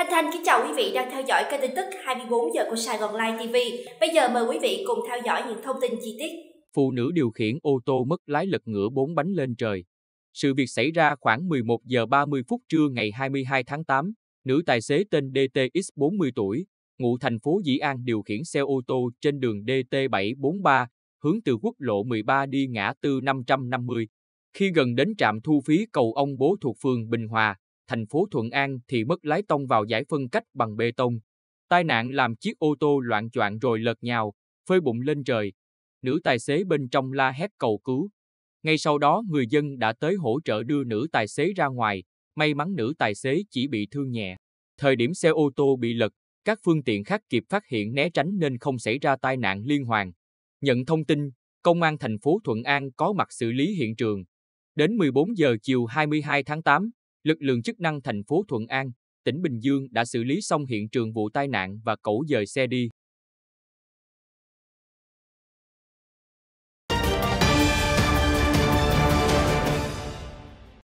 Thanh Thanh kính chào quý vị đang theo dõi kênh tin tức 24 giờ của Sài Gòn Live TV. Bây giờ mời quý vị cùng theo dõi những thông tin chi tiết. Phụ nữ điều khiển ô tô mất lái lật ngửa bốn bánh lên trời. Sự việc xảy ra khoảng 11 giờ 30 phút trưa ngày 22 tháng 8. Nữ tài xế tên DTX 40 tuổi, ngụ thành phố Dĩ An điều khiển xe ô tô trên đường DT743, hướng từ quốc lộ 13 đi ngã tư 550. Khi gần đến trạm thu phí cầu ông Bố thuộc phường Bình Hòa, thành phố Thuận An thì mất lái tông vào giải phân cách bằng bê tông. Tai nạn làm chiếc ô tô loạn choạng rồi lật nhào, phơi bụng lên trời. Nữ tài xế bên trong la hét cầu cứu. Ngay sau đó người dân đã tới hỗ trợ đưa nữ tài xế ra ngoài, may mắn nữ tài xế chỉ bị thương nhẹ. Thời điểm xe ô tô bị lật, các phương tiện khác kịp phát hiện né tránh nên không xảy ra tai nạn liên hoàn. Nhận thông tin, Công an thành phố Thuận An có mặt xử lý hiện trường. Đến 14 giờ chiều 22 tháng 8, lực lượng chức năng thành phố Thuận An, tỉnh Bình Dương đã xử lý xong hiện trường vụ tai nạn và cẩu dời xe đi.